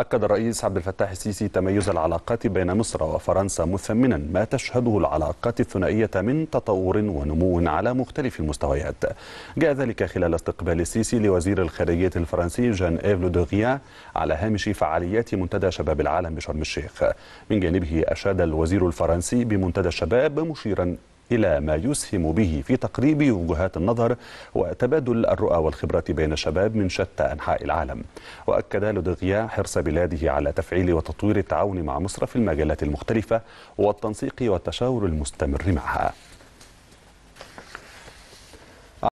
أكد الرئيس عبد الفتاح السيسي تميز العلاقات بين مصر وفرنسا مثمنا ما تشهده العلاقات الثنائية من تطور ونمو على مختلف المستويات جاء ذلك خلال استقبال السيسي لوزير الخارجية الفرنسي جان إيف لودوغيا على هامش فعاليات منتدى شباب العالم بشرم الشيخ من جانبه أشاد الوزير الفرنسي بمنتدى الشباب مشيرا إلى ما يسهم به في تقريب وجهات النظر وتبادل الرؤى والخبرات بين الشباب من شتى أنحاء العالم وأكد لودغيا حرص بلاده على تفعيل وتطوير التعاون مع مصر في المجالات المختلفة والتنسيق والتشاور المستمر معها